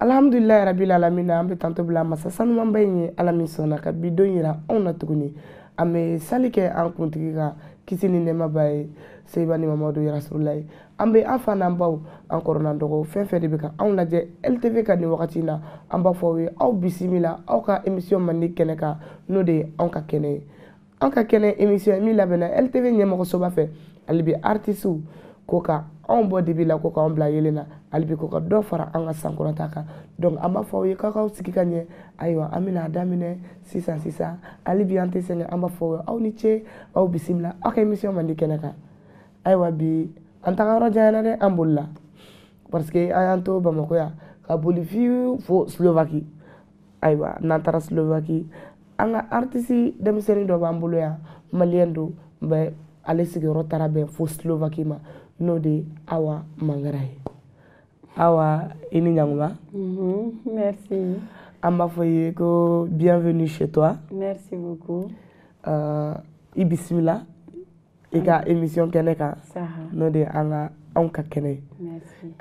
alhamdulilahi rabil alamina an be tanto bila masa sanumanba ɲi ye ala min sɔnna ka bi don yira anw na tuguni an be sali kɛ an kuntigi ka kisi ni nɛmaba ye seiba ni mamadu yarasurula ye an be an fa n'an baw an kɔrɔna dɔgɔ fɛn fɛn de be ka anw lajɛ ltv ka nin wagati na an b'a fɔ ye aw bisimila aw ka emisiyɔn mandi kɛnɛ kan n'o de ye anw ka kɛnɛ ye an ka kɛnɛ emisiyɔn min labɛnna ltv ɲɛmɔgɔsoba fɛ halibi artisiw koka on bo bɔ dibi la ko k'an bila yelen na fara an ka sankɔrɔta dong kan. donc an b'a fɔ kanye, ye amina k'aw sigi ka ɲɛ ayiwa an bɛna a daminɛ sisan sisan halibi an tɛ sɛgɛn an b'a fɔ ni ce au bisimila man di kenaka bi anta ka yɔrɔ janyana de ambulla parce que an y'an to ka boli fiyewu fo slovaki aiwa nantara taara slovaki anga artisi artiste denmisɛnnin dɔ b'an bolo yan ale sigiyɔrɔ taara bɛn fo slovaki ma n'o de ye awa mangara ye awa i ni ɲankuma mhm, merci an b'a fɔ i ye ko bienvenue chez toi merci beaucoup uh, i bisimila i ka émission kɛnɛ kan n'o de an ka anw ka kɛnɛ ye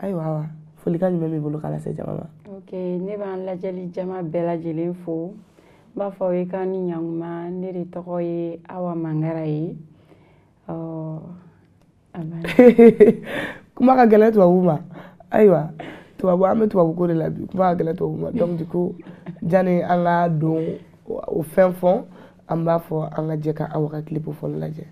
ayiwa awa folikan jumɛn b'i bolo k'a lase jama ma ok ne b'an lajɛli jama bɛɛ lajɛlen fo n b'a fɔ i ka ni ɲankuma ne de tɔgɔ ye awa mangara ye kuma ka gɛlɛ tubabu ma ayiwa tubabu an bɛ tubabu ko de la bi kuma ka gɛlɛ tubabu ma donc du coup janni an ka don o fɛn fɔ an b'a fɔ an ka jɛ ka aw ka clip fɔlɔ lajɛ